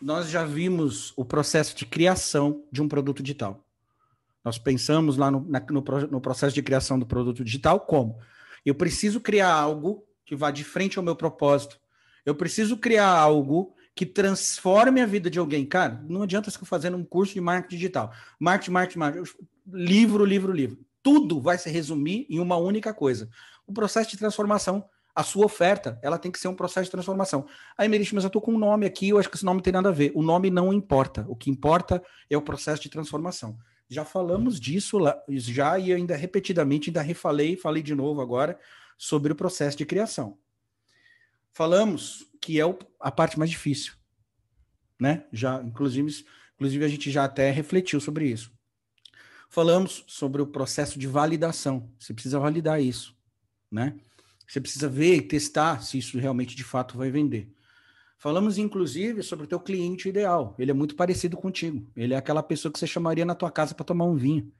nós já vimos o processo de criação de um produto digital. Nós pensamos lá no, na, no, no processo de criação do produto digital como eu preciso criar algo que vá de frente ao meu propósito. Eu preciso criar algo que transforme a vida de alguém. Cara, não adianta você fazer um curso de marketing digital. Marketing, marketing, marketing. Livro, livro, livro. Tudo vai se resumir em uma única coisa: o processo de transformação a sua oferta, ela tem que ser um processo de transformação. Aí, Merish, mas eu estou com um nome aqui, eu acho que esse nome não tem nada a ver. O nome não importa. O que importa é o processo de transformação. Já falamos disso lá, já e ainda repetidamente, ainda refalei, falei de novo agora sobre o processo de criação. Falamos que é o, a parte mais difícil, né? Já, inclusive, inclusive a gente já até refletiu sobre isso. Falamos sobre o processo de validação. Você precisa validar isso, né? Você precisa ver e testar se isso realmente de fato vai vender. Falamos inclusive sobre o teu cliente ideal. Ele é muito parecido contigo. Ele é aquela pessoa que você chamaria na tua casa para tomar um vinho,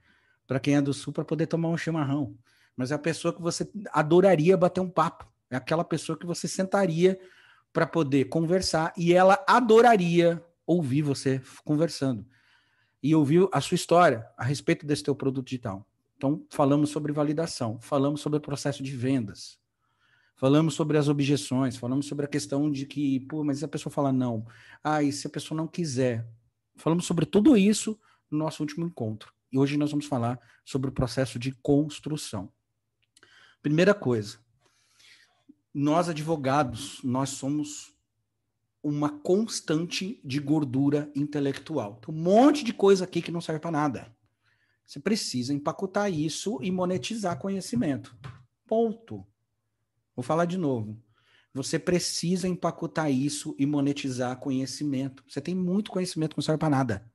para quem é do sul para poder tomar um chimarrão. Mas é a pessoa que você adoraria bater um papo. É aquela pessoa que você sentaria para poder conversar e ela adoraria ouvir você conversando e ouvir a sua história a respeito desse teu produto digital. Então, falamos sobre validação, falamos sobre o processo de vendas, falamos sobre as objeções, falamos sobre a questão de que, pô, mas se a pessoa falar não, ah, e se a pessoa não quiser? Falamos sobre tudo isso no nosso último encontro. E hoje nós vamos falar sobre o processo de construção. Primeira coisa, nós advogados, nós somos uma constante de gordura intelectual. Tem um monte de coisa aqui que não serve para nada. Você precisa empacotar isso e monetizar conhecimento. Ponto. Vou falar de novo. Você precisa empacotar isso e monetizar conhecimento. Você tem muito conhecimento que não serve para nada.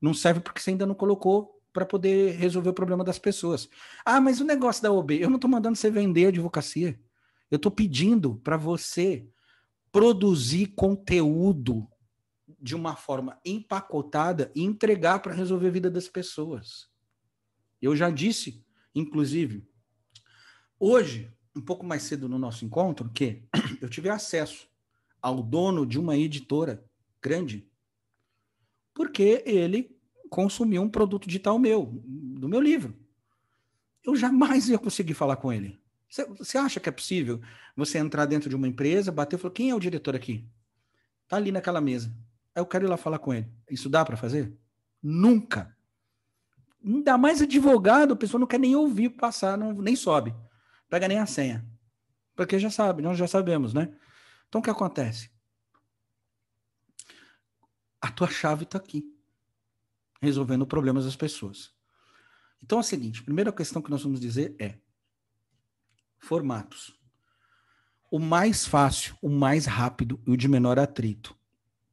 Não serve porque você ainda não colocou para poder resolver o problema das pessoas. Ah, mas o negócio da OB, eu não estou mandando você vender advocacia. Eu estou pedindo para você produzir conteúdo de uma forma empacotada e entregar para resolver a vida das pessoas. Eu já disse, inclusive, hoje um pouco mais cedo no nosso encontro que eu tive acesso ao dono de uma editora grande, porque ele consumiu um produto digital meu, do meu livro. Eu jamais ia conseguir falar com ele. Você acha que é possível você entrar dentro de uma empresa, bater e falar: quem é o diretor aqui? Tá ali naquela mesa. Aí eu quero ir lá falar com ele. Isso dá para fazer? Nunca. Ainda mais advogado, a pessoa não quer nem ouvir passar, não, nem sobe pega nem a senha. Porque já sabe, nós já sabemos, né? Então o que acontece? A tua chave está aqui, resolvendo problemas das pessoas. Então é o seguinte: a primeira questão que nós vamos dizer é formatos. O mais fácil, o mais rápido e o de menor atrito.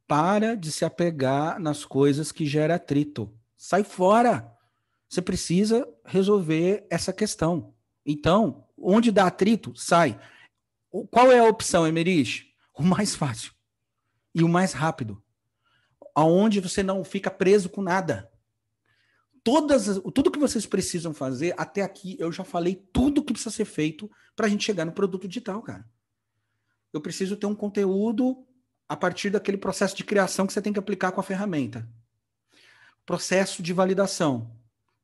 Para de se apegar nas coisas que gera atrito. Sai fora! Você precisa resolver essa questão. Então, Onde dá atrito, sai. Qual é a opção, Emerich? O mais fácil e o mais rápido. Aonde você não fica preso com nada. Todas, tudo que vocês precisam fazer, até aqui eu já falei tudo que precisa ser feito para a gente chegar no produto digital, cara. Eu preciso ter um conteúdo a partir daquele processo de criação que você tem que aplicar com a ferramenta. Processo de validação,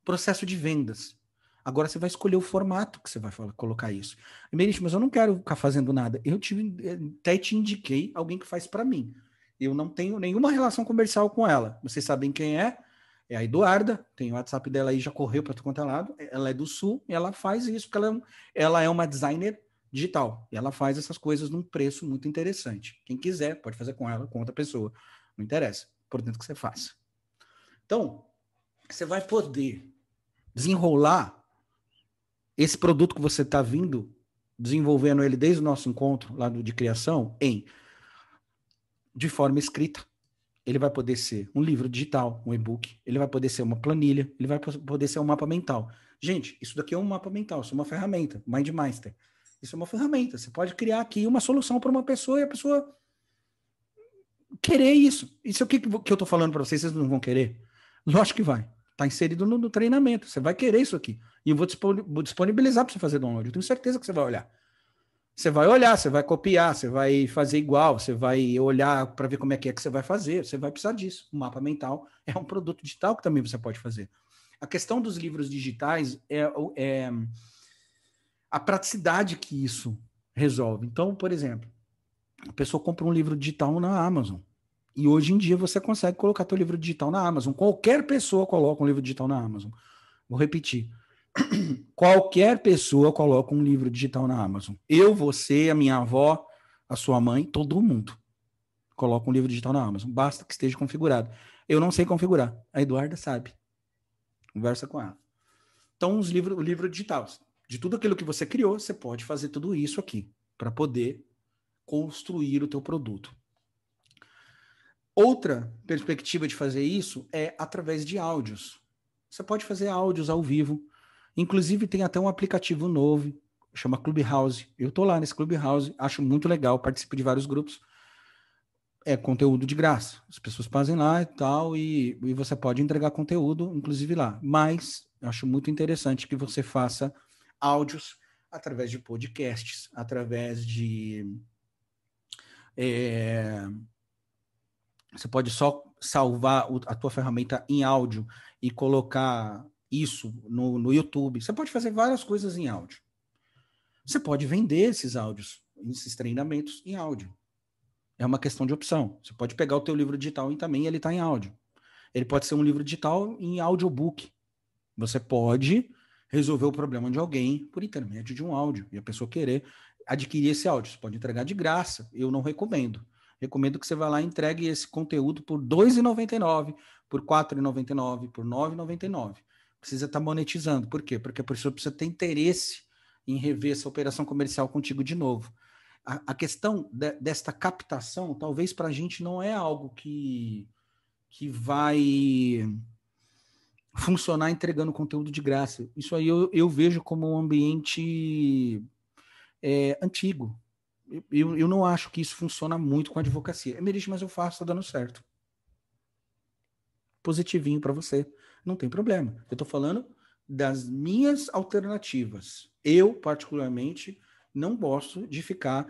processo de vendas, Agora você vai escolher o formato que você vai falar, colocar isso. Emerich, mas eu não quero ficar fazendo nada. Eu te, eh, até te indiquei alguém que faz para mim. Eu não tenho nenhuma relação comercial com ela. Vocês sabem quem é? É a Eduarda, tem o WhatsApp dela aí, já correu para tu quanto é lado. É, ela é do Sul e ela faz isso, porque ela, é ela é uma designer digital. E ela faz essas coisas num preço muito interessante. Quem quiser, pode fazer com ela, com outra pessoa. Não interessa, por dentro que você faça. Então, você vai poder desenrolar esse produto que você está vindo, desenvolvendo ele desde o nosso encontro lá de criação, em de forma escrita. Ele vai poder ser um livro digital, um e-book, ele vai poder ser uma planilha, ele vai poder ser um mapa mental. Gente, isso daqui é um mapa mental, isso é uma ferramenta, MindMaster. Isso é uma ferramenta. Você pode criar aqui uma solução para uma pessoa e a pessoa querer isso. Isso é o que, que eu estou falando para vocês, vocês não vão querer? Lógico que vai. Está inserido no, no, treinamento. Você vai querer isso aqui. E eu vou disponibilizar para você fazer download. Eu tenho certeza que você vai olhar. Você vai olhar, você vai copiar, você vai fazer igual, você vai olhar para ver como é que é que você vai fazer. Você vai precisar disso. O mapa mental é um produto digital que também você pode fazer. A questão dos livros digitais é, é a praticidade que isso resolve. Então, por exemplo, a pessoa compra um livro digital na Amazon. E hoje em dia você consegue colocar teu livro digital na Amazon. Qualquer pessoa coloca um livro digital na Amazon. Vou repetir. Qualquer pessoa coloca um livro digital na Amazon. Eu, você, a minha avó, a sua mãe, todo mundo coloca um livro digital na Amazon. Basta que esteja configurado. Eu não sei configurar. A Eduarda sabe. Conversa com ela. Então, os livros, o livro digital. De tudo aquilo que você criou, você pode fazer tudo isso aqui para poder construir o teu produto. Outra perspectiva de fazer isso é através de áudios. Você pode fazer áudios ao vivo. Inclusive, tem até um aplicativo novo, chama Clubhouse. Eu estou lá nesse Clubhouse, acho muito legal, participo de vários grupos. É conteúdo de graça. As pessoas fazem lá e tal, e, e você pode entregar conteúdo, inclusive lá. Mas acho muito interessante que você faça áudios através de podcasts, através de. É, você pode só salvar a tua ferramenta em áudio e colocar isso no, no YouTube. Você pode fazer várias coisas em áudio. Você pode vender esses áudios, esses treinamentos em áudio. É uma questão de opção. Você pode pegar o teu livro digital e também ele está em áudio. Ele pode ser um livro digital em audiobook. Você pode resolver o problema de alguém por intermédio de um áudio e a pessoa querer adquirir esse áudio. Você pode entregar de graça. Eu não recomendo recomendo que você vá lá e entregue esse conteúdo por R$ 2,99, por R$ 4,99, por R$ 9,99. Precisa estar tá monetizando. Por quê? Porque a pessoa precisa ter interesse em rever essa operação comercial contigo de novo. A, a questão de, desta captação, talvez para a gente não é algo que, que vai funcionar entregando conteúdo de graça. Isso aí eu, eu vejo como um ambiente é, antigo, eu, eu não acho que isso funciona muito com a advocacia. Emerich, mas eu faço, tá dando certo. Positivinho para você. Não tem problema. Eu estou falando das minhas alternativas. Eu, particularmente, não gosto de ficar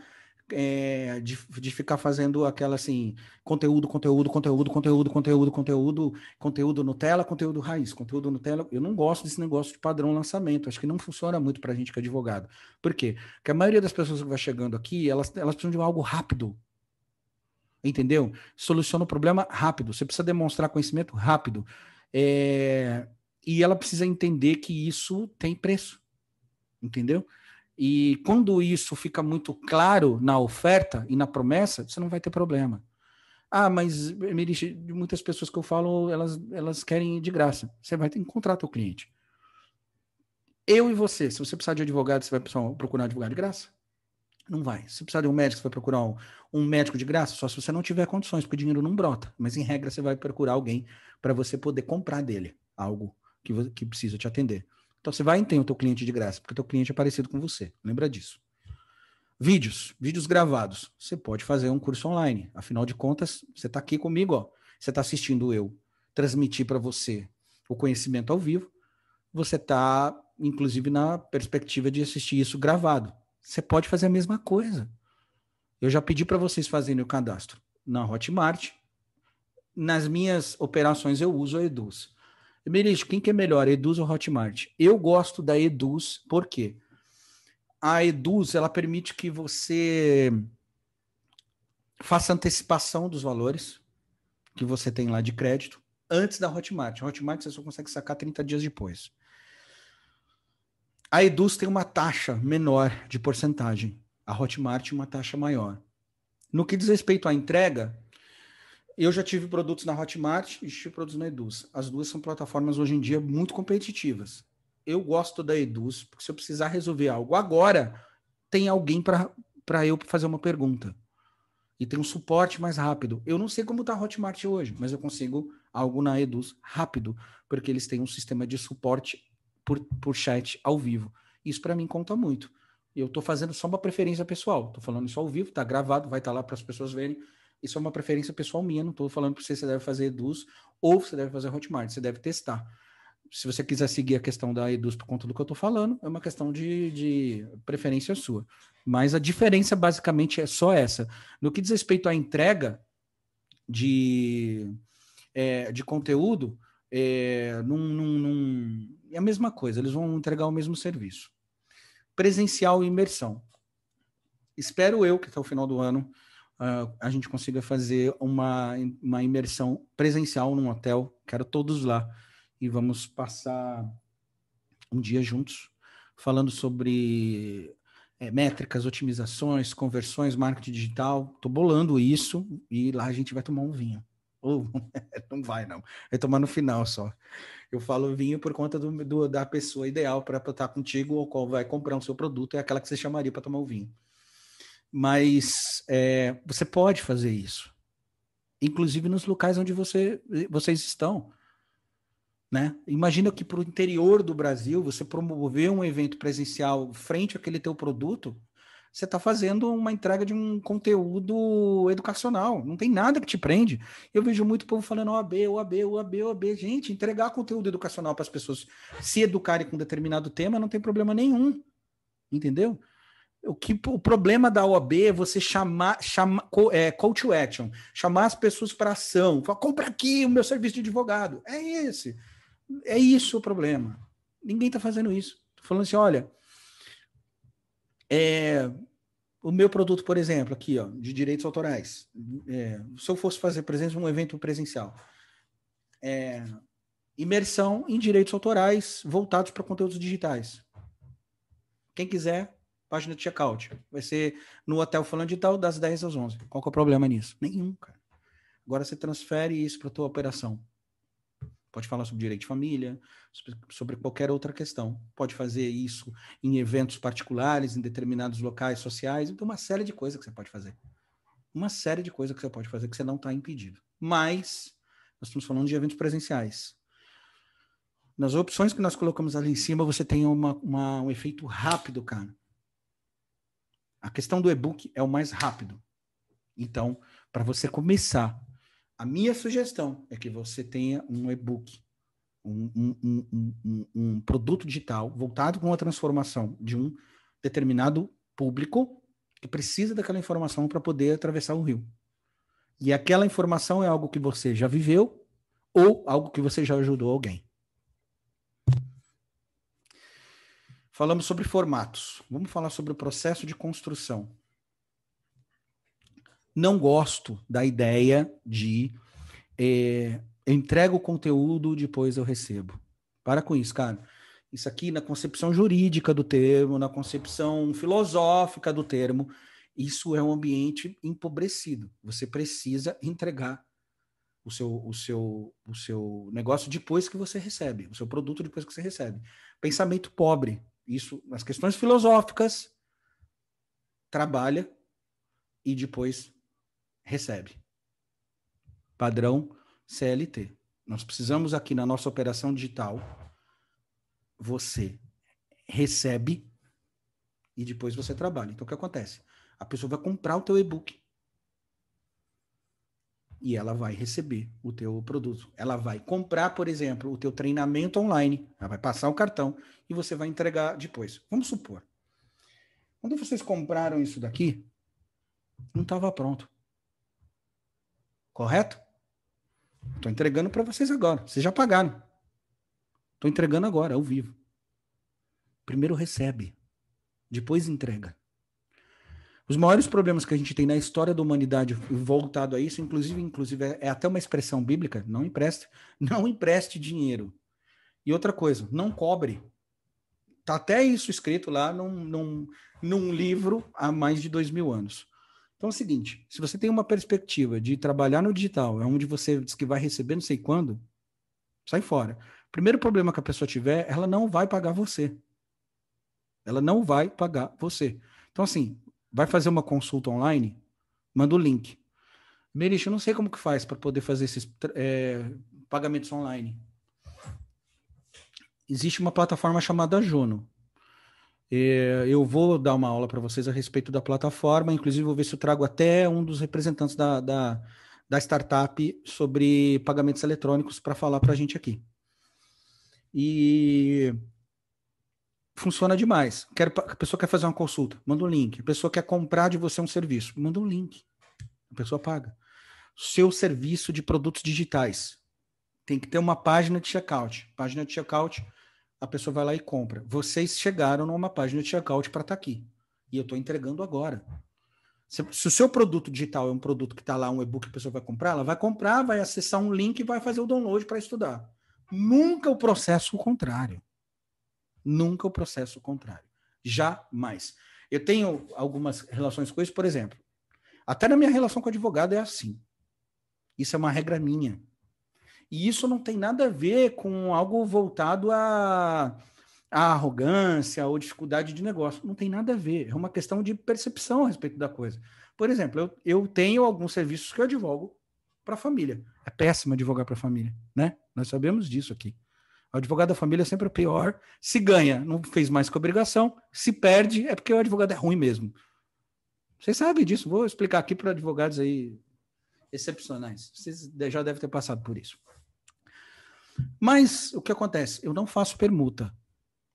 é, de, de, ficar fazendo aquela assim, conteúdo, conteúdo, conteúdo, conteúdo, conteúdo, conteúdo, conteúdo Nutella, conteúdo raiz, conteúdo Nutella. Eu não gosto desse negócio de padrão lançamento. Acho que não funciona muito para a gente que é advogado. Por quê? Porque a maioria das pessoas que vai chegando aqui, elas, elas precisam de algo rápido. Entendeu? Soluciona o problema rápido. Você precisa demonstrar conhecimento rápido. É... E ela precisa entender que isso tem preço. Entendeu? E quando isso fica muito claro na oferta e na promessa, você não vai ter problema. Ah, mas muitas pessoas que eu falo, elas, elas querem de graça. Você vai ter que encontrar o cliente. Eu e você, se você precisar de advogado, você vai procurar um advogado de graça? Não vai. Se precisar de um médico, você vai procurar um, um médico de graça, só se você não tiver condições, porque o dinheiro não brota. Mas em regra, você vai procurar alguém para você poder comprar dele algo que, que precisa te atender. Então você vai e tem o teu cliente de graça, porque o teu cliente é parecido com você. Lembra disso. Vídeos, vídeos gravados. Você pode fazer um curso online. Afinal de contas, você está aqui comigo, ó. Você está assistindo eu transmitir para você o conhecimento ao vivo. Você está, inclusive, na perspectiva de assistir isso gravado. Você pode fazer a mesma coisa. Eu já pedi para vocês fazerem o cadastro na Hotmart. Nas minhas operações eu uso a Eduz. Mericho, quem que é melhor, Eduz ou Hotmart? Eu gosto da Eduz, por quê? A Eduz, ela permite que você faça antecipação dos valores que você tem lá de crédito antes da Hotmart. A Hotmart você só consegue sacar 30 dias depois. A Eduz tem uma taxa menor de porcentagem. A Hotmart uma taxa maior. No que diz respeito à entrega, eu já tive produtos na Hotmart e tive produtos na Eduz. As duas são plataformas hoje em dia muito competitivas. Eu gosto da Eduz, porque se eu precisar resolver algo agora, tem alguém para eu fazer uma pergunta. E tem um suporte mais rápido. Eu não sei como está a Hotmart hoje, mas eu consigo algo na Eduz rápido, porque eles têm um sistema de suporte por, por chat ao vivo. Isso para mim conta muito. Eu estou fazendo só uma preferência pessoal. Estou falando isso ao vivo, está gravado, vai estar tá lá para as pessoas verem isso é uma preferência pessoal minha, não estou falando para você você deve fazer Eduz ou você deve fazer Hotmart, você deve testar. Se você quiser seguir a questão da Eduz por conta do que eu estou falando, é uma questão de, de preferência sua. Mas a diferença basicamente é só essa. No que diz respeito à entrega de, é, de conteúdo, é, num, num, num, é a mesma coisa, eles vão entregar o mesmo serviço. Presencial e imersão. Espero eu que até o final do ano uh, a gente consiga fazer uma, uma imersão presencial num hotel. Quero todos lá. E vamos passar um dia juntos falando sobre é, métricas, otimizações, conversões, marketing digital. Tô bolando isso e lá a gente vai tomar um vinho. Ou não vai, não. Vai tomar no final só. Eu falo vinho por conta do, do da pessoa ideal para estar contigo ou qual vai comprar o seu produto, é aquela que você chamaria para tomar o vinho mas é, você pode fazer isso, inclusive nos locais onde você, vocês estão. Né? Imagina que para o interior do Brasil você promover um evento presencial frente àquele teu produto, você está fazendo uma entrega de um conteúdo educacional. Não tem nada que te prende. Eu vejo muito povo falando OAB, OAB, OAB, OAB. Gente, entregar conteúdo educacional para as pessoas se educarem com um determinado tema não tem problema nenhum. Entendeu? o que o problema da OAB é você chamar, chamar é, call to action, chamar as pessoas para ação, falar, compra aqui o meu serviço de advogado. É esse. É isso o problema. Ninguém está fazendo isso. Estou falando assim, olha, é, o meu produto, por exemplo, aqui, ó, de direitos autorais. É, se eu fosse fazer, presença um evento presencial, é, imersão em direitos autorais voltados para conteúdos digitais. Quem quiser página de checkout. Vai ser no hotel falando de tal, das 10 às 11. Qual que é o problema nisso? Nenhum, cara. Agora você transfere isso para tua operação. Pode falar sobre direito de família, sobre qualquer outra questão. Pode fazer isso em eventos particulares, em determinados locais sociais. Então, uma série de coisas que você pode fazer. Uma série de coisas que você pode fazer que você não está impedido. Mas, nós estamos falando de eventos presenciais. Nas opções que nós colocamos ali em cima, você tem uma, uma um efeito rápido, cara. A questão do e-book é o mais rápido. Então, para você começar, a minha sugestão é que você tenha um e-book, um, um, um, um, produto digital voltado com a transformação de um determinado público que precisa daquela informação para poder atravessar o rio. E aquela informação é algo que você já viveu ou algo que você já ajudou alguém. Falamos sobre formatos. Vamos falar sobre o processo de construção. Não gosto da ideia de é, entrego o conteúdo, depois eu recebo. Para com isso, cara. Isso aqui na concepção jurídica do termo, na concepção filosófica do termo, isso é um ambiente empobrecido. Você precisa entregar o seu, o seu, o seu negócio depois que você recebe, o seu produto depois que você recebe. Pensamento pobre, isso nas questões filosóficas trabalha e depois recebe. Padrão CLT. Nós precisamos aqui na nossa operação digital você recebe e depois você trabalha. Então o que acontece? A pessoa vai comprar o teu e-book e ela vai receber o teu produto. Ela vai comprar, por exemplo, o teu treinamento online, ela vai passar o cartão e você vai entregar depois. Vamos supor, quando vocês compraram isso daqui, não estava pronto. Correto? Estou entregando para vocês agora. Vocês já pagaram. Estou entregando agora, ao vivo. Primeiro recebe, depois entrega. Os maiores problemas que a gente tem na história da humanidade voltado a isso, inclusive, inclusive é até uma expressão bíblica, não empreste, não empreste dinheiro. E outra coisa, não cobre. Tá até isso escrito lá num, num, num livro há mais de dois mil anos. Então é o seguinte, se você tem uma perspectiva de trabalhar no digital, é onde você diz que vai receber não sei quando, sai fora. Primeiro problema que a pessoa tiver, ela não vai pagar você. Ela não vai pagar você. Então, assim, vai fazer uma consulta online, manda o link. Merish, eu não sei como que faz para poder fazer esses é, pagamentos online. Existe uma plataforma chamada Juno. É, eu vou dar uma aula para vocês a respeito da plataforma, inclusive vou ver se eu trago até um dos representantes da, da, da startup sobre pagamentos eletrônicos para falar para a gente aqui. E funciona demais. Quero, a pessoa quer fazer uma consulta, manda um link. A pessoa quer comprar de você um serviço, manda um link. A pessoa paga. Seu serviço de produtos digitais. Tem que ter uma página de checkout. Página de checkout, a pessoa vai lá e compra. Vocês chegaram numa página de checkout para estar tá aqui. E eu estou entregando agora. Se, se, o seu produto digital é um produto que está lá, um e-book que a pessoa vai comprar, ela vai comprar, vai acessar um link e vai fazer o download para estudar. Nunca o processo contrário. Nunca o processo contrário. Jamais. Eu tenho algumas relações com isso, por exemplo. Até na minha relação com advogado é assim. Isso é uma regra minha. E isso não tem nada a ver com algo voltado à, arrogância ou dificuldade de negócio. Não tem nada a ver. É uma questão de percepção a respeito da coisa. Por exemplo, eu, eu tenho alguns serviços que eu advogo para a família. É péssimo advogar para a família, né? Nós sabemos disso aqui. O advogado da família é sempre o pior. Se ganha, não fez mais que obrigação. Se perde, é porque o advogado é ruim mesmo. Vocês sabem disso. Vou explicar aqui para advogados aí excepcionais. Vocês já devem ter passado por isso. Mas o que acontece? Eu não faço permuta.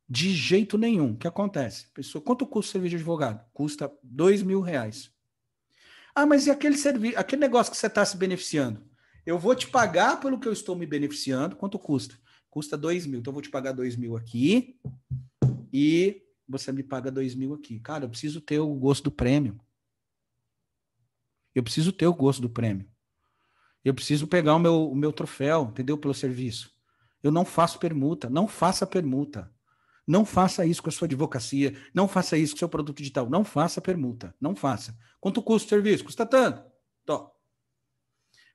De jeito nenhum. O que acontece? Pessoa, quanto custa o serviço de advogado? Custa dois mil reais. Ah, mas e aquele serviço, aquele negócio que você está se beneficiando? Eu vou te pagar pelo que eu estou me beneficiando, quanto custa? custa 2 mil. Então eu vou te pagar 2 mil aqui e você me paga 2 mil aqui. Cara, eu preciso ter o gosto do prêmio. Eu preciso ter o gosto do prêmio. Eu preciso pegar o meu, o meu troféu, entendeu? Pelo serviço. Eu não faço permuta. Não faça permuta. Não faça isso com a sua advocacia. Não faça isso com o seu produto digital. Não faça permuta. Não faça. Quanto custa o serviço? Custa tanto. Tó.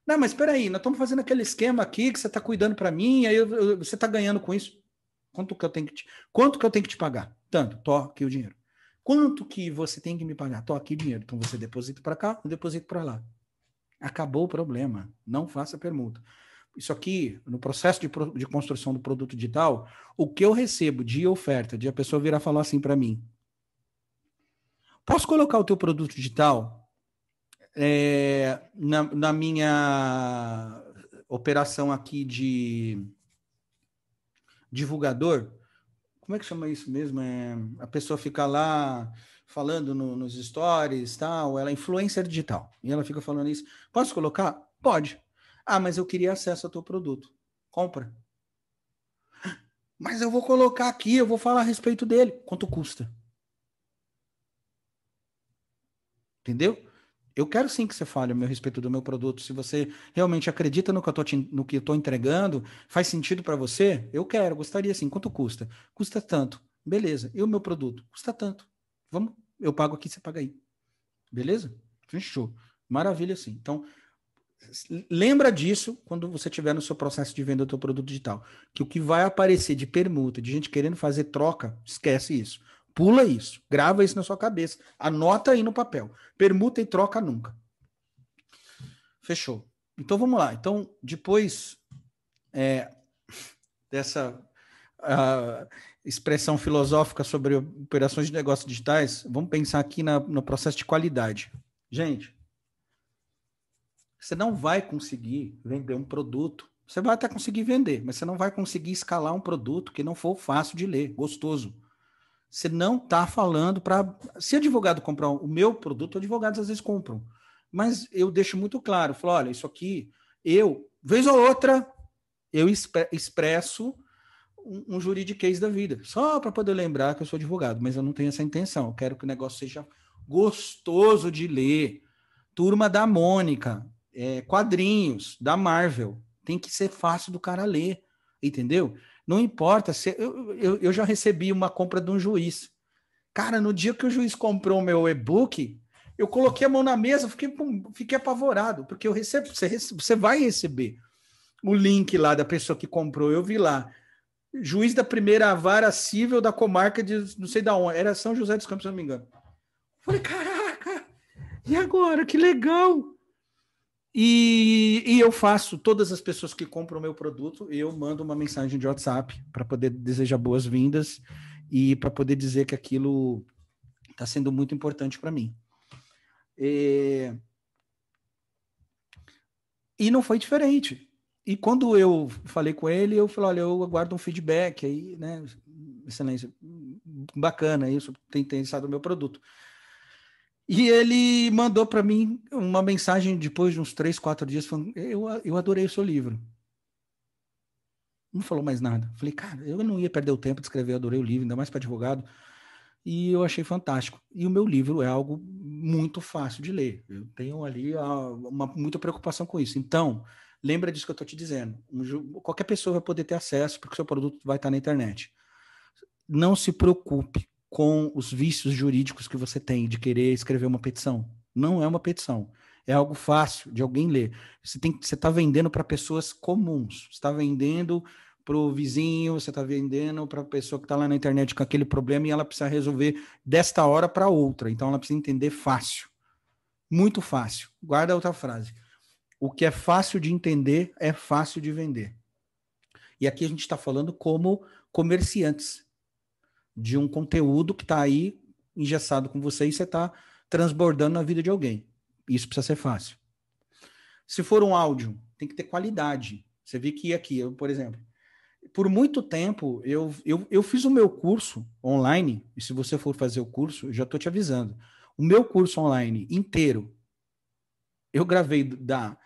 Não, mas espera aí, nós estamos fazendo aquele esquema aqui que você está cuidando para mim, aí eu, eu, você está ganhando com isso. Quanto que eu tenho que te, quanto que eu tenho que te pagar? Tanto, tô aqui o dinheiro. Quanto que você tem que me pagar? Tô aqui o dinheiro. Então você deposita para cá, eu deposito para lá. Acabou o problema. Não faça permuta. Isso aqui, no processo de, de construção do produto digital, o que eu recebo de oferta, de a pessoa virar falar assim para mim: posso colocar o teu produto digital é, na, na minha operação aqui de divulgador, como é que chama isso mesmo? É, a pessoa fica lá falando no, nos stories, tal, ela é influencer digital. E ela fica falando isso. Posso colocar? Pode. Ah, mas eu queria acesso ao teu produto. Compra. Mas eu vou colocar aqui, eu vou falar a respeito dele. Quanto custa? Entendeu? Eu quero sim que você fale a meu respeito do meu produto. Se você realmente acredita no que eu tô, te, no que eu entregando, faz sentido para você, eu quero, gostaria sim. Quanto custa? Custa tanto. Beleza. E o meu produto? Custa tanto. Vamos, eu pago aqui, você paga aí. Beleza? Fechou. Maravilha, sim. Então, lembra disso quando você tiver no seu processo de venda do seu produto digital. Que o que vai aparecer de permuta, de gente querendo fazer troca, esquece isso. Pula isso, grava isso na sua cabeça, anota aí no papel. Permuta e troca nunca. Fechou. Então vamos lá. Então, depois é, dessa expressão filosófica sobre operações de negócios digitais, vamos pensar aqui na, no processo de qualidade. Gente, você não vai conseguir vender um produto. Você vai até conseguir vender, mas você não vai conseguir escalar um produto que não for fácil de ler, gostoso. Você não está falando para. Se advogado comprar o meu produto, advogados às vezes compram. Mas eu deixo muito claro: falo, olha, isso aqui, eu, vez ou outra, eu expresso um, um juridiquês da vida, só para poder lembrar que eu sou advogado, mas eu não tenho essa intenção. Eu quero que o negócio seja gostoso de ler. Turma da Mônica, é, quadrinhos da Marvel. Tem que ser fácil do cara ler, entendeu? Não importa se eu, eu, eu já recebi uma compra de um juiz. Cara, no dia que o juiz comprou o meu e-book, eu coloquei a mão na mesa, fiquei, pum, fiquei apavorado, porque eu recebo, você, recebe, você vai receber o link lá da pessoa que comprou, eu vi lá. Juiz da primeira vara civil da comarca de não sei da onde, era São José dos Campos, se não me engano. falei, caraca, e agora? Que legal! E, e, eu faço, todas as pessoas que compram o meu produto, eu mando uma mensagem de WhatsApp para poder desejar boas-vindas e para poder dizer que aquilo está sendo muito importante para mim. E... É, e não foi diferente. E quando eu falei com ele, eu falei, olha, eu aguardo um feedback aí, né? Excelência, bacana isso, tem interessado no meu produto. E ele mandou para mim uma mensagem depois de uns três, quatro dias, falando: eu, eu adorei o seu livro. Não falou mais nada. Falei, cara, eu não ia perder o tempo de escrever, adorei o livro, ainda mais para advogado. E eu achei fantástico. E o meu livro é algo muito fácil de ler. Eu tenho ali ah, uma, muita preocupação com isso. Então, lembra disso que eu estou te dizendo. Um, qualquer pessoa vai poder ter acesso, porque o seu produto vai estar na internet. Não se preocupe com os vícios jurídicos que você tem de querer escrever uma petição. Não é uma petição. É algo fácil de alguém ler. Você tem, você está vendendo para pessoas comuns. Está vendendo para o vizinho, você está vendendo para a pessoa que está lá na internet com aquele problema e ela precisa resolver desta hora para outra. Então ela precisa entender fácil. Muito fácil. Guarda outra frase. O que é fácil de entender é fácil de vender. E aqui a gente está falando como comerciantes de um conteúdo que está aí engessado com você e você está transbordando na vida de alguém. Isso precisa ser fácil. Se for um áudio, tem que ter qualidade. Você vê que aqui, eu, por exemplo, por muito tempo eu, eu, eu fiz o meu curso online, e se você for fazer o curso, eu já estou te avisando. O meu curso online inteiro, eu gravei da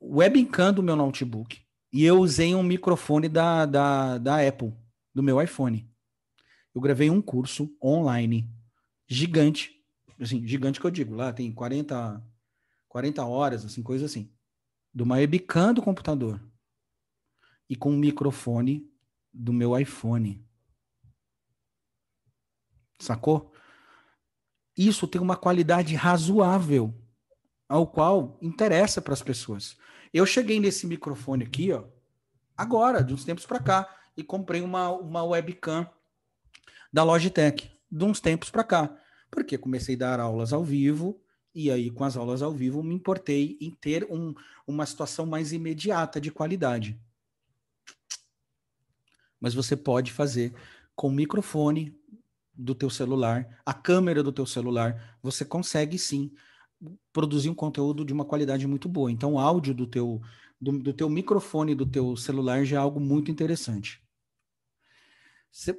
webcam do meu notebook e eu usei um microfone da, da, da Apple, do meu iPhone eu gravei um curso online gigante, assim, gigante que eu digo, lá tem 40, 40 horas, assim, coisa assim, de uma webcam do computador e com um microfone do meu iPhone. Sacou? Isso tem uma qualidade razoável, ao qual interessa para as pessoas. Eu cheguei nesse microfone aqui, ó, agora, de uns tempos para cá, e comprei uma, uma webcam da Logitech, de uns tempos para cá, porque comecei a dar aulas ao vivo e aí com as aulas ao vivo me importei em ter um, uma situação mais imediata de qualidade. Mas você pode fazer com o microfone do teu celular, a câmera do teu celular, você consegue sim produzir um conteúdo de uma qualidade muito boa. Então, o áudio do teu do, do teu microfone do teu celular já é algo muito interessante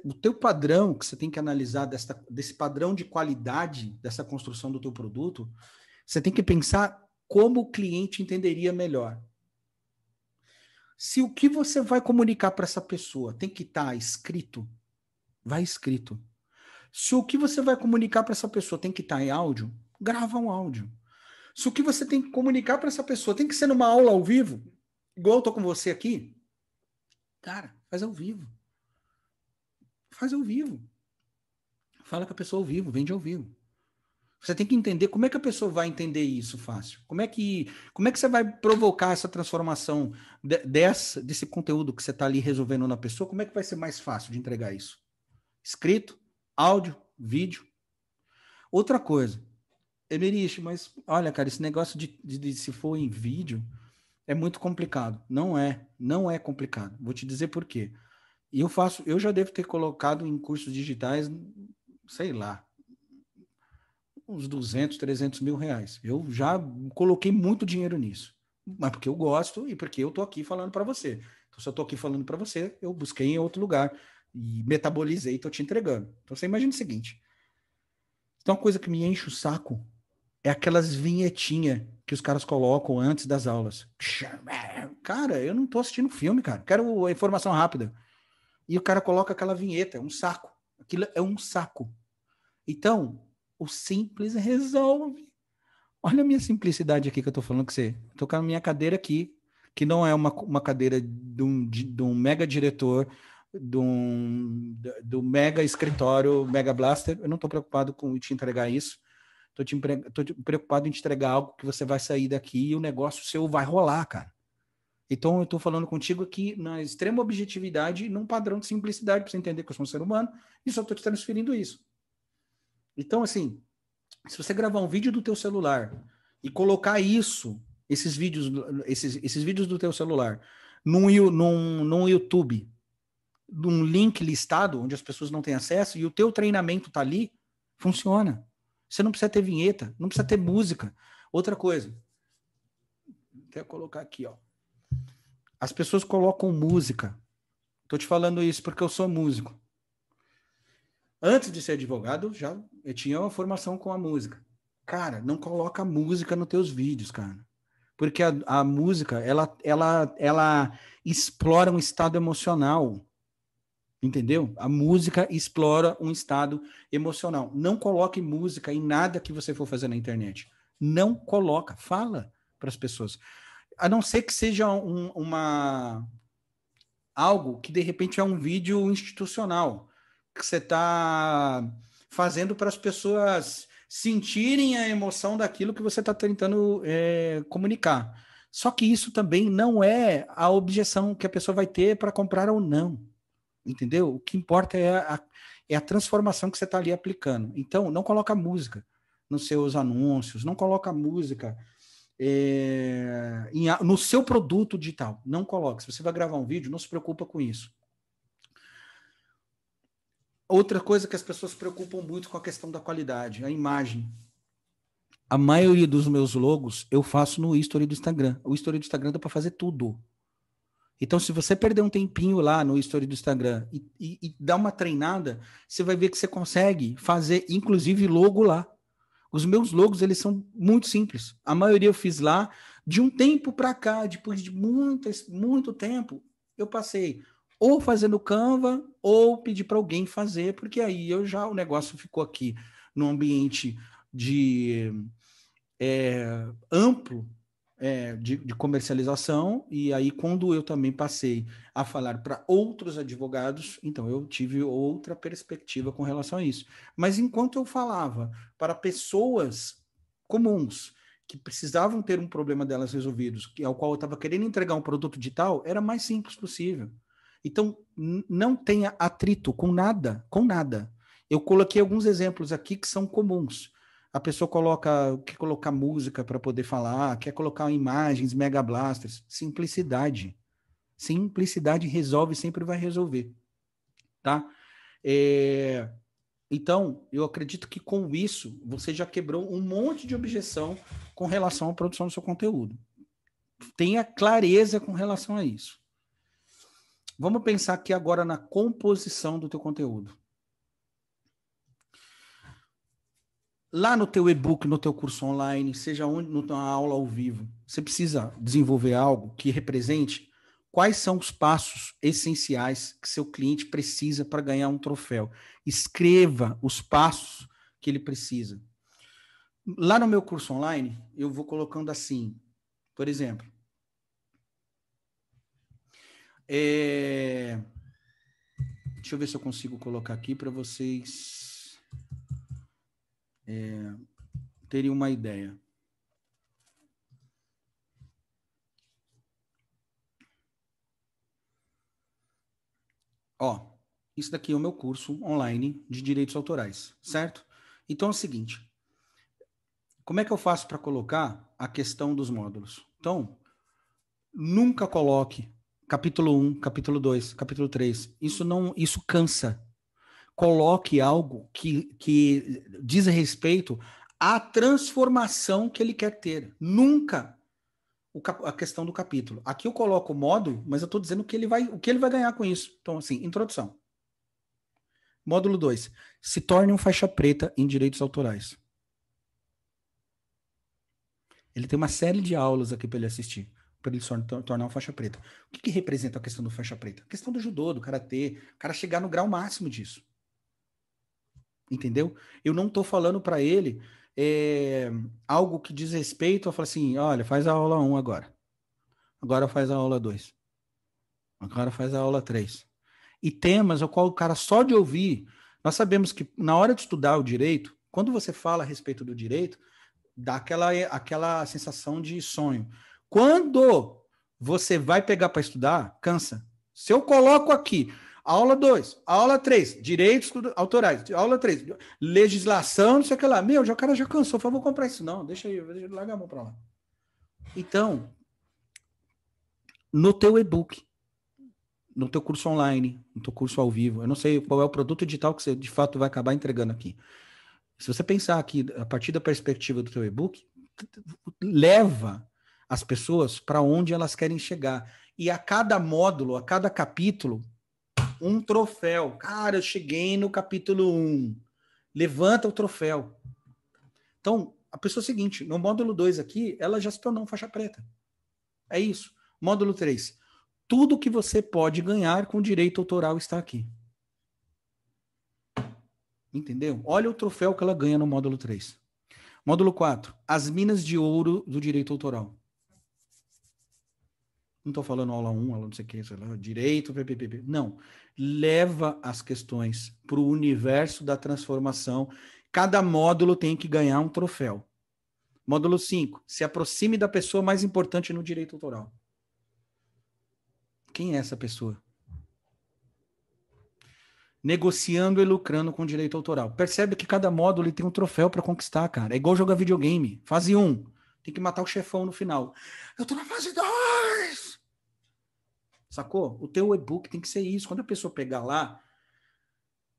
o teu padrão que você tem que analisar desta, desse padrão de qualidade dessa construção do teu produto, você tem que pensar como o cliente entenderia melhor. Se o que você vai comunicar para essa pessoa tem que estar tá escrito, vai escrito. Se o que você vai comunicar para essa pessoa tem que estar tá em áudio, grava um áudio. Se o que você tem que comunicar para essa pessoa tem que ser numa aula ao vivo, igual eu tô com você aqui, cara, faz ao vivo Faz ao vivo. Fala com a pessoa ao vivo, vende ao vivo. Você tem que entender como é que a pessoa vai entender isso fácil. Como é que, como é que você vai provocar essa transformação de, dessa, desse conteúdo que você está ali resolvendo na pessoa? Como é que vai ser mais fácil de entregar isso? Escrito, áudio, vídeo. Outra coisa. Emerich, mas olha, cara, esse negócio de, de, de se for em vídeo é muito complicado. Não é, não é complicado. Vou te dizer por quê. E eu faço, eu já devo ter colocado em cursos digitais, sei lá, uns 200, 300 mil reais. Eu já coloquei muito dinheiro nisso, mas porque eu gosto e porque eu tô aqui falando para você. Então, se eu tô aqui falando para você, eu busquei em outro lugar e metabolizei, tô te entregando. Então, você imagina o seguinte. Então, uma coisa que me enche o saco é aquelas vinhetinhas que os caras colocam antes das aulas. Cara, eu não tô assistindo filme, cara. Quero informação rápida. E o cara coloca aquela vinheta, é um saco. Aquilo é um saco. Então, o simples resolve. Olha a minha simplicidade aqui que eu estou falando com você. Estou com a minha cadeira aqui, que não é uma, uma cadeira de um, de um mega diretor, de um, do mega escritório, mega blaster. Eu não estou preocupado com te entregar isso. Estou te, te preocupado em te entregar algo que você vai sair daqui e o negócio seu vai rolar, cara. Então, eu estou falando contigo aqui na extrema objetividade, num padrão de simplicidade, para você entender que eu sou um ser humano, e só estou te transferindo isso. Então, assim, se você gravar um vídeo do teu celular e colocar isso, esses vídeos, esses, esses vídeos do teu celular, num, num, num YouTube, num link listado, onde as pessoas não têm acesso, e o teu treinamento está ali, funciona. Você não precisa ter vinheta, não precisa ter música. Outra coisa, até colocar aqui, ó. As pessoas colocam música. Estou te falando isso porque eu sou músico. Antes de ser advogado, já eu tinha uma formação com a música. Cara, não coloca música nos teus vídeos, cara. Porque a, a música, ela, ela, ela explora um estado emocional. Entendeu? A música explora um estado emocional. Não coloque música em nada que você for fazer na internet. Não coloca, fala para as pessoas a não ser que seja um, uma algo que de repente é um vídeo institucional que você está fazendo para as pessoas sentirem a emoção daquilo que você está tentando é, comunicar. Só que isso também não é a objeção que a pessoa vai ter para comprar ou não. Entendeu? O que importa é a, é a transformação que você está ali aplicando. Então, não coloca música nos seus anúncios, não coloca música é, em, no seu produto digital. Não coloque. Se você vai gravar um vídeo, não se preocupa com isso. Outra coisa que as pessoas se preocupam muito com a questão da qualidade, a imagem. A maioria dos meus logos eu faço no history do Instagram. O history do Instagram dá para fazer tudo. Então, se você perder um tempinho lá no history do Instagram e, e, e dar uma treinada, você vai ver que você consegue fazer, inclusive, logo lá. Os meus logos, eles são muito simples. A maioria eu fiz lá. De um tempo para cá, depois de muito, muito tempo, eu passei ou fazendo Canva ou pedir para alguém fazer, porque aí eu já o negócio ficou aqui no ambiente de é, amplo é, de, de, comercialização, e aí quando eu também passei a falar para outros advogados, então eu tive outra perspectiva com relação a isso. Mas enquanto eu falava para pessoas comuns que precisavam ter um problema delas resolvidos, que, ao qual eu estava querendo entregar um produto digital, era mais simples possível. Então, não tenha atrito com nada, com nada. Eu coloquei alguns exemplos aqui que são comuns a pessoa coloca, quer colocar música para poder falar, quer colocar imagens, mega blasters, simplicidade. Simplicidade resolve, sempre vai resolver, tá? É... Então, eu acredito que com isso você já quebrou um monte de objeção com relação à produção do seu conteúdo. Tenha clareza com relação a isso. Vamos pensar aqui agora na composição do teu conteúdo. lá no teu e-book, no teu curso online, seja onde, na tua aula ao vivo, você precisa desenvolver algo que represente quais são os passos essenciais que seu cliente precisa para ganhar um troféu. Escreva os passos que ele precisa. Lá no meu curso online, eu vou colocando assim, por exemplo, é... deixa eu ver se eu consigo colocar aqui para vocês é, teria uma ideia. Ó, isso daqui é o meu curso online de direitos autorais, certo? Então é o seguinte: como é que eu faço para colocar a questão dos módulos? Então, nunca coloque capítulo 1, capítulo 2, capítulo 3. Isso não, isso cansa coloque algo que, que diz respeito à transformação que ele quer ter. Nunca a questão do capítulo. Aqui eu coloco o módulo, mas eu estou dizendo que ele vai, o que ele vai ganhar com isso. Então, assim, introdução. Módulo 2. Se torne um faixa preta em direitos autorais. Ele tem uma série de aulas aqui para ele assistir, para ele se tornar um faixa preta. O que, que representa a questão do faixa preta? A questão do judô, do karatê, o cara chegar no grau máximo disso entendeu? Eu não estou falando para ele é, algo que diz respeito a falar assim, olha, faz a aula 1 agora. Agora faz a aula 2. Agora faz a aula 3. E temas ao qual o cara só de ouvir, nós sabemos que na hora de estudar o direito, quando você fala a respeito do direito, dá aquela, aquela sensação de sonho. Quando você vai pegar para estudar, cansa. Se eu coloco aqui, Aula 2, aula 3, direitos autorais, aula 3, legislação, não sei o que lá. Meu, já, o cara já cansou, falou, vou comprar isso não, deixa aí, deixa, larga a mão para lá. Então, no teu e-book, no teu curso online, no teu curso ao vivo, eu não sei qual é o produto digital que você de fato vai acabar entregando aqui. Se você pensar aqui a partir da perspectiva do teu e-book, leva as pessoas para onde elas querem chegar. E a cada módulo, a cada capítulo, um troféu. Cara, eu cheguei no capítulo 1. Um. Levanta o troféu. Então, a pessoa é seguinte, no módulo 2 aqui, ela já se tornou faixa preta. É isso. Módulo 3. Tudo que você pode ganhar com direito autoral está aqui. Entendeu? Olha o troféu que ela ganha no módulo 3. Módulo 4. As minas de ouro do direito autoral. Não estou falando aula 1, aula não sei o que, sei lá, direito, pppp. Não. Leva as questões para o universo da transformação. Cada módulo tem que ganhar um troféu. Módulo 5. Se aproxime da pessoa mais importante no direito autoral. Quem é essa pessoa? Negociando e lucrando com direito autoral. Percebe que cada módulo tem um troféu para conquistar, cara. É igual jogar videogame. Fase 1. Um, tem que matar o chefão no final. Eu tô na fase 2! Sacou? O teu e-book tem que ser isso. Quando a pessoa pegar lá,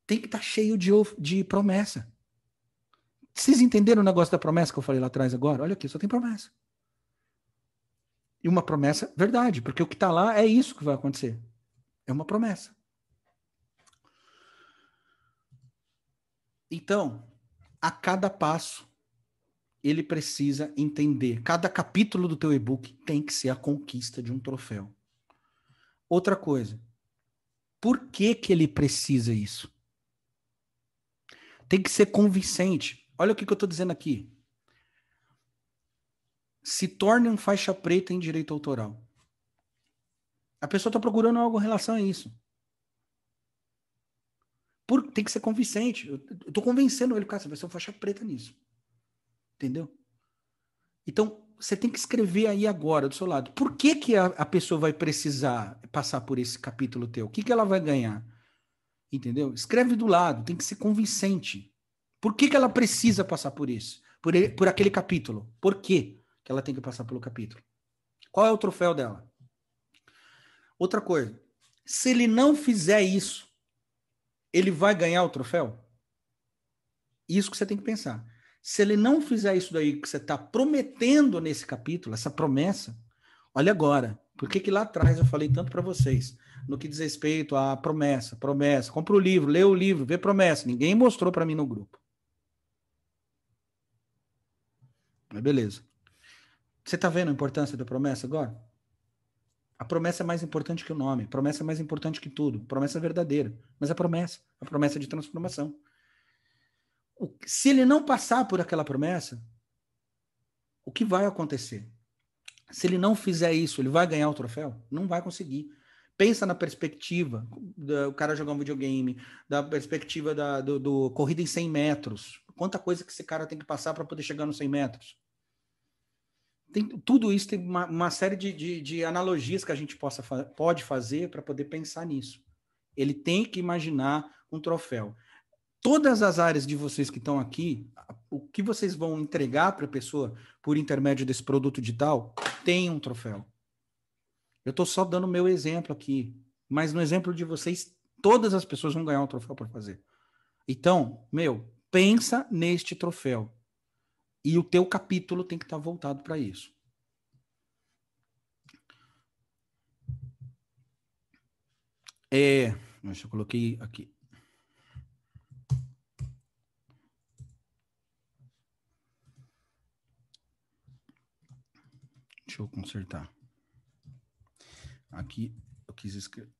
tem que estar tá cheio de, de promessa. Vocês entenderam o negócio da promessa que eu falei lá atrás agora? Olha aqui, só tem promessa. E uma promessa verdade, porque o que está lá é isso que vai acontecer. É uma promessa. Então, a cada passo, ele precisa entender. Cada capítulo do teu e-book tem que ser a conquista de um troféu. Outra coisa, por que que ele precisa isso? Tem que ser convincente. Olha o que, que eu estou dizendo aqui. Se torne um faixa preta em direito autoral. A pessoa está procurando algo em relação a isso. Por, tem que ser convincente. Eu estou convencendo ele, cara, você vai ser um faixa preta nisso. Entendeu? Então, você tem que escrever aí agora do seu lado. Por que, que a, a pessoa vai precisar passar por esse capítulo teu? O que, que ela vai ganhar? Entendeu? Escreve do lado, tem que ser convincente. Por que, que ela precisa passar por isso? Por, ele, por aquele capítulo? Por que, que ela tem que passar pelo capítulo? Qual é o troféu dela? Outra coisa, se ele não fizer isso, ele vai ganhar o troféu? Isso que você tem que pensar. Se ele não fizer isso daí que você está prometendo nesse capítulo, essa promessa, olha agora, por que lá atrás eu falei tanto para vocês? No que diz respeito à promessa, promessa, compra o livro, lê o livro, vê promessa. Ninguém mostrou para mim no grupo. Mas beleza. Você está vendo a importância da promessa agora? A promessa é mais importante que o nome, a promessa é mais importante que tudo, a promessa é verdadeira, mas a promessa, a promessa é de transformação se ele não passar por aquela promessa, o que vai acontecer? Se ele não fizer isso, ele vai ganhar o troféu? Não vai conseguir. Pensa na perspectiva do cara jogar um videogame, da perspectiva da, do, do corrida em 100 metros. Quanta coisa que esse cara tem que passar para poder chegar nos 100 metros. Tem, tudo isso tem uma, uma série de, de, de, analogias que a gente possa, pode fazer para poder pensar nisso. Ele tem que imaginar um troféu todas as áreas de vocês que estão aqui, o que vocês vão entregar para a pessoa por intermédio desse produto digital tem um troféu. Eu estou só dando meu exemplo aqui, mas no exemplo de vocês, todas as pessoas vão ganhar um troféu para fazer. Então, meu, pensa neste troféu. E o teu capítulo tem que estar tá voltado para isso. É, deixa eu coloquei aqui. Deixa eu consertar. Aqui eu quis escrever.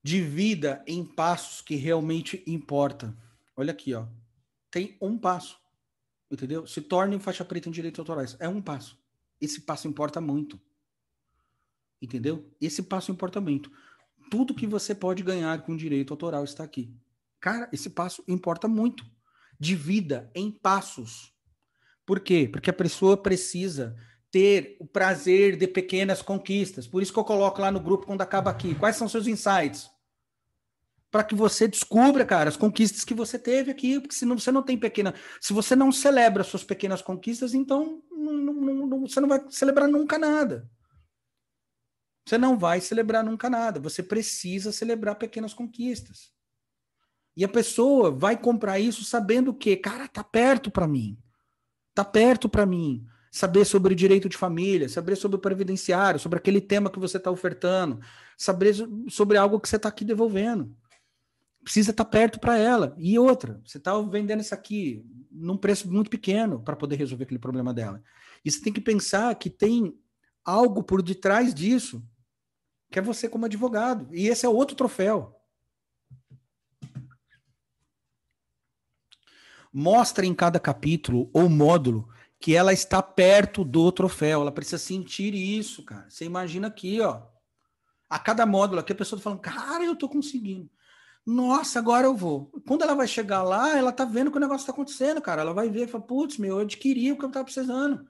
Divida em passos que realmente importa. Olha aqui, ó. Tem um passo. Entendeu? Se torne faixa preta em direitos autorais. É um passo. Esse passo importa muito. Entendeu? Esse passo importa muito. Tudo que você pode ganhar com direito autoral está aqui. Cara, esse passo importa muito. Divida em passos por quê? Porque a pessoa precisa ter o prazer de pequenas conquistas. Por isso que eu coloco lá no grupo quando acaba aqui. Quais são seus insights? Para que você descubra, cara, as conquistas que você teve aqui, porque se você não tem pequena. Se você não celebra suas pequenas conquistas, então não, não, não, você não vai celebrar nunca nada. Você não vai celebrar nunca nada. Você precisa celebrar pequenas conquistas. E a pessoa vai comprar isso sabendo que, cara, tá perto para mim tá perto para mim. Saber sobre direito de família, saber sobre o previdenciário, sobre aquele tema que você está ofertando, saber sobre algo que você está aqui devolvendo. Precisa estar tá perto para ela. E outra, você está vendendo isso aqui num preço muito pequeno para poder resolver aquele problema dela. E você tem que pensar que tem algo por detrás disso, que é você como advogado. E esse é outro troféu. mostra em cada capítulo ou módulo que ela está perto do troféu. Ela precisa sentir isso, cara. Você imagina aqui, ó. A cada módulo aqui a pessoa tá falando, cara, eu tô conseguindo. Nossa, agora eu vou. Quando ela vai chegar lá, ela tá vendo que o negócio tá acontecendo, cara. Ela vai ver e fala, putz, meu, eu adquiri o que eu tava precisando.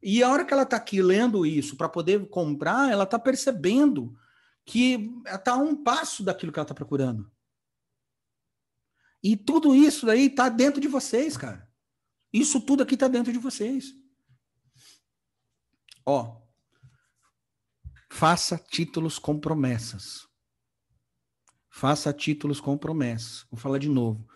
E a hora que ela tá aqui lendo isso para poder comprar, ela tá percebendo que tá a um passo daquilo que ela tá procurando. E tudo isso aí está dentro de vocês, cara. Isso tudo aqui está dentro de vocês. Ó, faça títulos com promessas. Faça títulos com promessas. Vou falar de novo.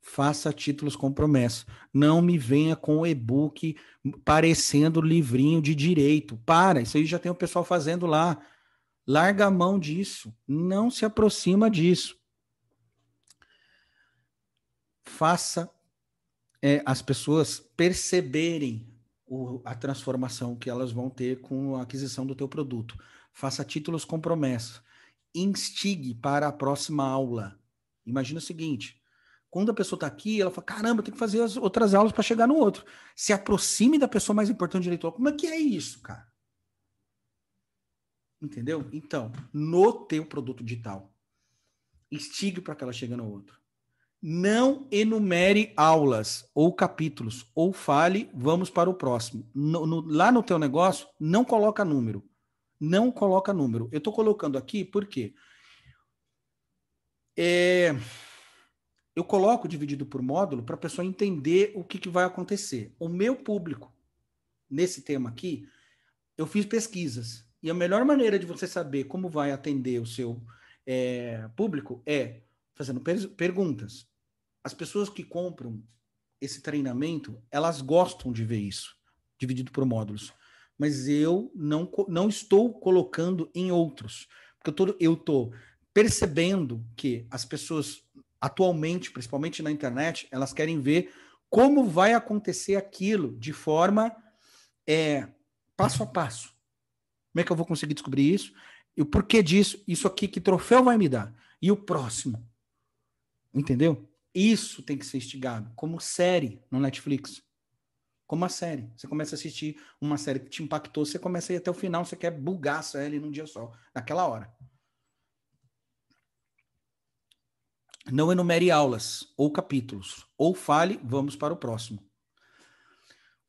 Faça títulos com promessas. Não me venha com e-book parecendo livrinho de direito. Para, isso aí já tem o pessoal fazendo lá. Larga a mão disso. Não se aproxima disso faça é, as pessoas perceberem o, a transformação que elas vão ter com a aquisição do teu produto. Faça títulos com promessa. Instigue para a próxima aula. Imagina o seguinte: quando a pessoa está aqui, ela fala: caramba, tem que fazer as outras aulas para chegar no outro. Se aproxime da pessoa mais importante do leitor. Como é que é isso, cara? Entendeu? Então, no teu produto digital, instigue para que ela chegue no outro. Não enumere aulas ou capítulos ou fale, vamos para o próximo. No, no, lá no teu negócio, não coloca número. Não coloca número. Eu estou colocando aqui porque é, eu coloco dividido por módulo para a pessoa entender o que, que vai acontecer. O meu público, nesse tema aqui, eu fiz pesquisas. E a melhor maneira de você saber como vai atender o seu é, público é fazendo per perguntas as pessoas que compram esse treinamento, elas gostam de ver isso, dividido por módulos. Mas eu não, não estou colocando em outros. Porque eu tô, tô percebendo que as pessoas, atualmente, principalmente na internet, elas querem ver como vai acontecer aquilo de forma é, passo a passo. Como é que eu vou conseguir descobrir isso? E o porquê disso? Isso aqui, que troféu vai me dar? E o próximo? Entendeu? Isso tem que ser instigado, como série no Netflix. Como a série. Você começa a assistir uma série que te impactou, você começa a ir até o final, você quer bugar a série num dia só, naquela hora. Não enumere aulas ou capítulos, ou fale, vamos para o próximo.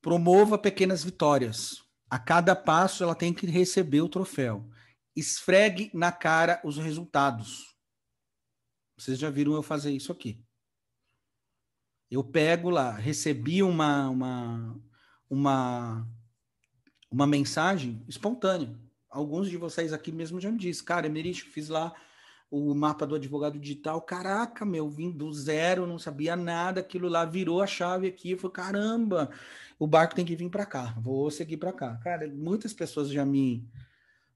Promova pequenas vitórias. A cada passo ela tem que receber o troféu. Esfregue na cara os resultados. Vocês já viram eu fazer isso aqui. Eu pego lá, recebi uma, uma, uma, uma mensagem espontânea. Alguns de vocês aqui mesmo já me disse, cara, Emerich, fiz lá o mapa do advogado digital. Caraca, meu, vim do zero, não sabia nada, aquilo lá virou a chave aqui. Eu falei, caramba, o barco tem que vir para cá, vou seguir para cá. Cara, muitas pessoas já me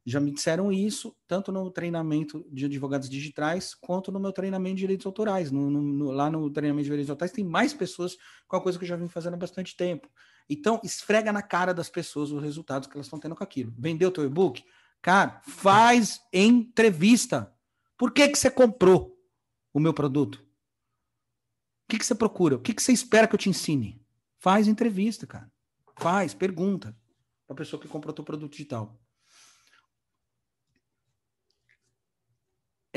já me disseram isso, tanto no treinamento de advogados digitais, quanto no meu treinamento de direitos autorais. No, no, no, lá no treinamento de direitos autorais tem mais pessoas com a coisa que eu já vim fazendo há bastante tempo. Então, esfrega na cara das pessoas os resultados que elas estão tendo com aquilo. Vendeu teu e-book? Cara, faz entrevista. Por que, que você comprou o meu produto? O que, que você procura? O que, que você espera que eu te ensine? Faz entrevista, cara. Faz, pergunta para a pessoa que comprou teu produto digital.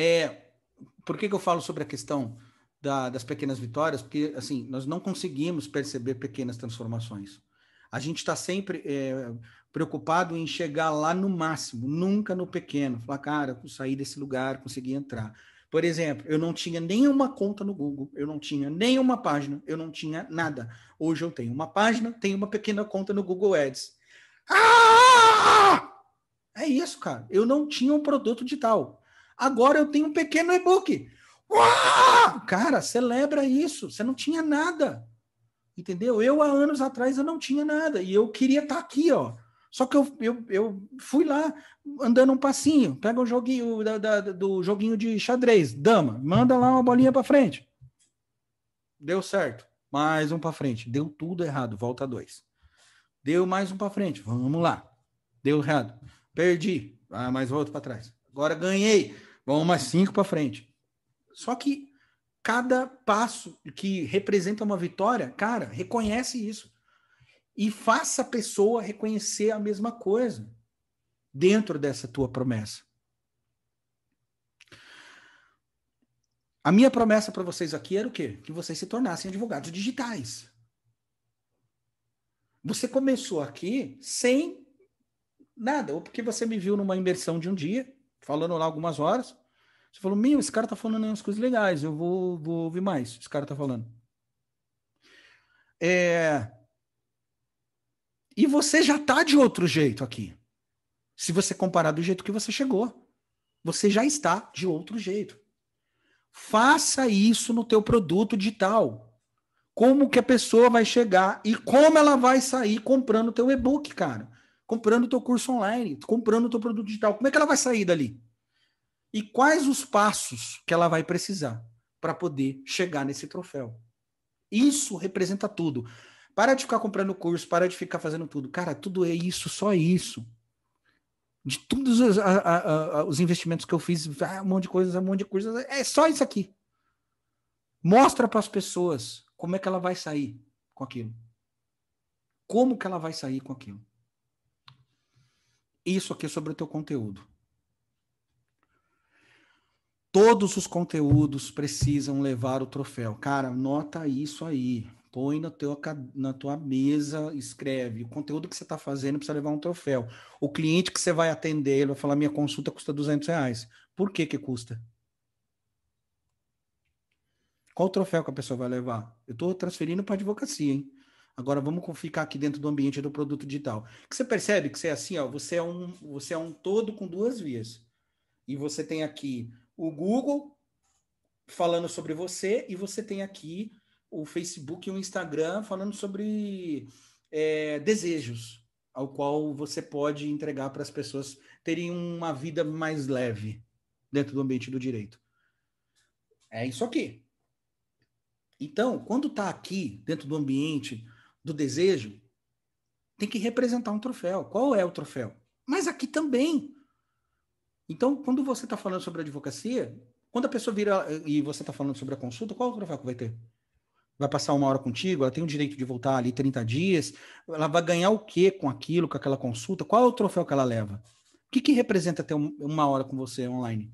É, por que, que eu falo sobre a questão da, das pequenas vitórias? Porque, assim, nós não conseguimos perceber pequenas transformações. A gente está sempre é, preocupado em chegar lá no máximo, nunca no pequeno. Falar, cara, saí desse lugar, consegui entrar. Por exemplo, eu não tinha nenhuma conta no Google, eu não tinha nenhuma página, eu não tinha nada. Hoje eu tenho uma página, tenho uma pequena conta no Google Ads. Ah! É isso, cara. Eu não tinha um produto digital. Agora eu tenho um pequeno e-book. Uau! Cara, celebra isso. Você não tinha nada. Entendeu? Eu, há anos atrás, eu não tinha nada. E eu queria estar tá aqui, ó. Só que eu, eu, eu fui lá andando um passinho. Pega o um joguinho da, da, do joguinho de xadrez, dama, manda lá uma bolinha para frente. Deu certo. Mais um para frente. Deu tudo errado. Volta dois. Deu mais um para frente. Vamos lá. Deu errado. Perdi. Ah, mas volto para trás. Agora ganhei. Vamos mais cinco para frente. Só que cada passo que representa uma vitória, cara, reconhece isso. E faça a pessoa reconhecer a mesma coisa dentro dessa tua promessa. A minha promessa para vocês aqui era o quê? Que vocês se tornassem advogados digitais. Você começou aqui sem nada, ou porque você me viu numa imersão de um dia, falando lá algumas horas. Você falou, meu, esse cara tá falando umas coisas legais, eu vou, vou ouvir mais. Esse cara tá falando. É... E você já tá de outro jeito aqui. Se você comparar do jeito que você chegou, você já está de outro jeito. Faça isso no teu produto digital. Como que a pessoa vai chegar e como ela vai sair comprando o teu e-book, cara? comprando o teu curso online, comprando o teu produto digital. Como é que ela vai sair dali? E quais os passos que ela vai precisar para poder chegar nesse troféu? Isso representa tudo. Para de ficar comprando curso, para de ficar fazendo tudo. Cara, tudo é isso, só isso. De todos os, a, a, a, os investimentos que eu fiz, ah, um monte de coisas, um monte de coisas, é só isso aqui. Mostra para as pessoas como é que ela vai sair com aquilo. Como que ela vai sair com aquilo isso aqui é sobre o teu conteúdo. Todos os conteúdos precisam levar o troféu. Cara, nota isso aí. Põe na, teu, na tua mesa, escreve. O conteúdo que você está fazendo precisa levar um troféu. O cliente que você vai atender, ele vai falar, minha consulta custa 200 reais. Por que que custa? Qual o troféu que a pessoa vai levar? Eu estou transferindo para advocacia, hein? Agora vamos ficar aqui dentro do ambiente do produto digital. Que você percebe que você é assim, ó, você é um, você é um todo com duas vias. E você tem aqui o Google falando sobre você e você tem aqui o Facebook e o Instagram falando sobre é, desejos, ao qual você pode entregar para as pessoas terem uma vida mais leve dentro do ambiente do direito. É isso aqui. Então, quando está aqui dentro do ambiente do desejo, tem que representar um troféu. Qual é o troféu? Mas aqui também. Então, quando você está falando sobre advocacia, quando a pessoa vira e você está falando sobre a consulta, qual é o troféu que vai ter? Vai passar uma hora contigo? Ela tem o direito de voltar ali 30 dias? Ela vai ganhar o que com aquilo, com aquela consulta? Qual é o troféu que ela leva? O que, que representa ter uma hora com você online?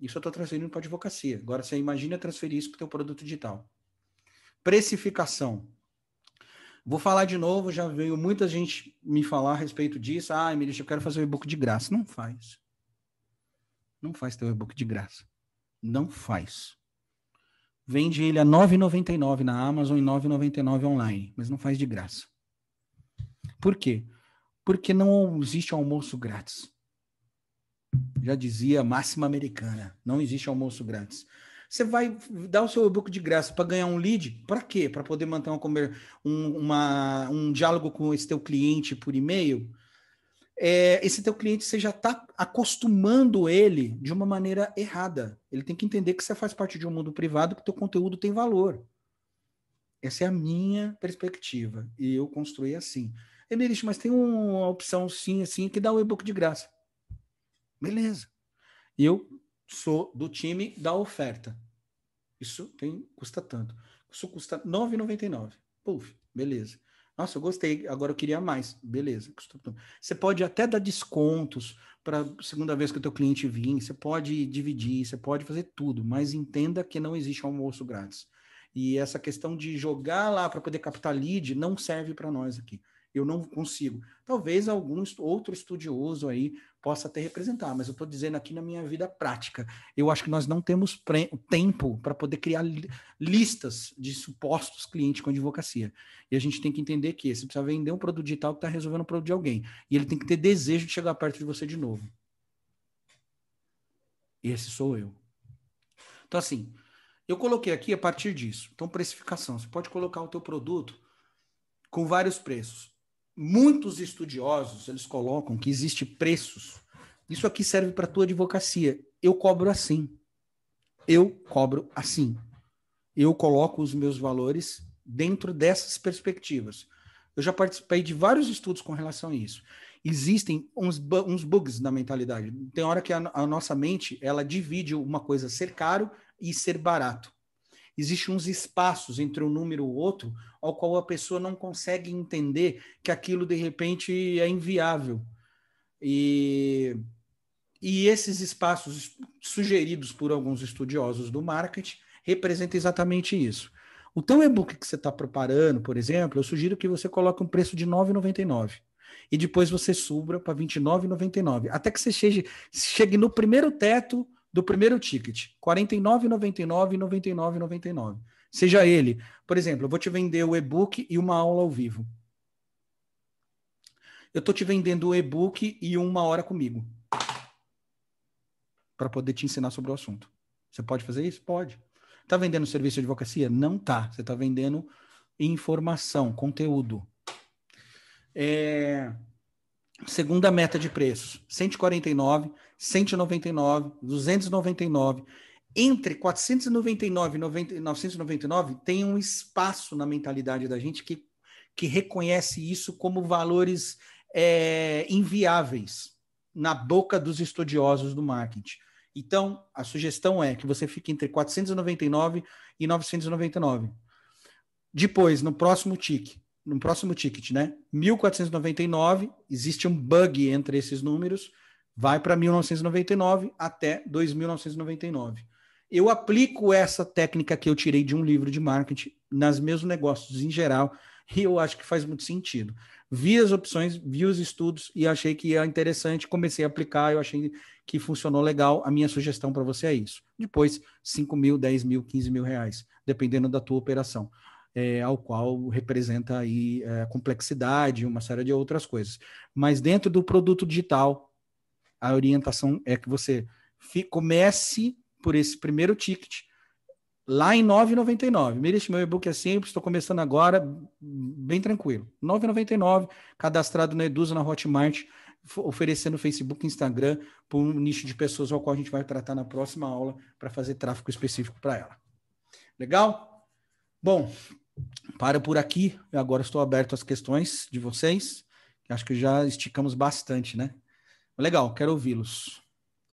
Isso eu estou transferindo para advocacia. Agora você imagina transferir isso para o teu produto digital. Precificação. Vou falar de novo, já veio muita gente me falar a respeito disso. Ah, Emílio, eu quero fazer o e-book de graça. Não faz. Não faz teu e-book de graça. Não faz. Vende ele a 9,99 na Amazon e 9,99 online, mas não faz de graça. Por quê? Porque não existe almoço grátis. Já dizia máxima americana, não existe almoço grátis. Você vai dar o seu e-book de graça para ganhar um lead? Para quê? Para poder manter uma, um, uma, um diálogo com esse teu cliente por e-mail? É, esse teu cliente você já está acostumando ele de uma maneira errada. Ele tem que entender que você faz parte de um mundo privado, que teu conteúdo tem valor. Essa é a minha perspectiva e eu construí assim. Emerich, mas tem uma opção sim, assim, que dá o e-book de graça. Beleza. Eu sou do time da oferta. Isso tem custa tanto. Isso custa R$ 9,99. Puf, beleza. Nossa, eu gostei, agora eu queria mais. Beleza. Você pode até dar descontos para segunda vez que o teu cliente vir, você pode dividir, você pode fazer tudo, mas entenda que não existe almoço grátis. E essa questão de jogar lá para poder captar lead não serve para nós aqui eu não consigo. Talvez algum outro estudioso aí possa até representar, mas eu estou dizendo aqui na minha vida prática. Eu acho que nós não temos tempo para poder criar li listas de supostos clientes com advocacia. E a gente tem que entender que você precisa vender um produto digital que está resolvendo o produto de alguém. E ele tem que ter desejo de chegar perto de você de novo. Esse sou eu. Então, assim, eu coloquei aqui a partir disso. Então, precificação. Você pode colocar o teu produto com vários preços muitos estudiosos eles colocam que existe preços. Isso aqui serve para tua advocacia. Eu cobro assim. Eu cobro assim. Eu coloco os meus valores dentro dessas perspectivas. Eu já participei de vários estudos com relação a isso. Existem uns, uns bugs na mentalidade. Tem hora que a, a nossa mente ela divide uma coisa ser caro e ser barato existem uns espaços entre um número e outro, ao qual a pessoa não consegue entender que aquilo de repente é inviável. E, e esses espaços sugeridos por alguns estudiosos do marketing representam exatamente isso. O teu e-book que você está preparando, por exemplo, eu sugiro que você coloque um preço de R$ 9,99 e depois você subra para R$ 29,99, até que você chegue, chegue no primeiro teto do primeiro ticket, R$ 49,99 e Seja ele, por exemplo, eu vou te vender o e-book e uma aula ao vivo. Eu estou te vendendo o e-book e uma hora comigo. Para poder te ensinar sobre o assunto. Você pode fazer isso? Pode. Está vendendo serviço de advocacia? Não tá. Você está vendendo informação, conteúdo. É... Segunda meta de preços: 149 199, 299. Entre 499 e 999 tem um espaço na mentalidade da gente que, que reconhece isso como valores é, inviáveis na boca dos estudiosos do marketing. Então, a sugestão é que você fique entre 499 e 999. Depois, no próximo ticket, no próximo ticket, né? 1499, existe um bug entre esses números vai para 1999 até 2999. Eu aplico essa técnica que eu tirei de um livro de marketing nas meus negócios em geral e eu acho que faz muito sentido. Vi as opções, vi os estudos e achei que é interessante, comecei a aplicar, eu achei que funcionou legal. A minha sugestão para você é isso. Depois, 5 mil, 10 mil, 15 mil reais, dependendo da tua operação. É, ao qual representa aí é, complexidade, uma série de outras coisas. Mas dentro do produto digital, a orientação é que você fique, comece por esse primeiro ticket lá em 9,99. Miriam, meu e-book é simples, estou começando agora, bem tranquilo. 9,99, cadastrado na Eduza, na Hotmart, oferecendo Facebook, Instagram, para um nicho de pessoas ao qual a gente vai tratar na próxima aula para fazer tráfego específico para ela. Legal? Bom, para por aqui. Agora estou aberto às questões de vocês. Acho que já esticamos bastante, né? Legal, quero ouvi-los.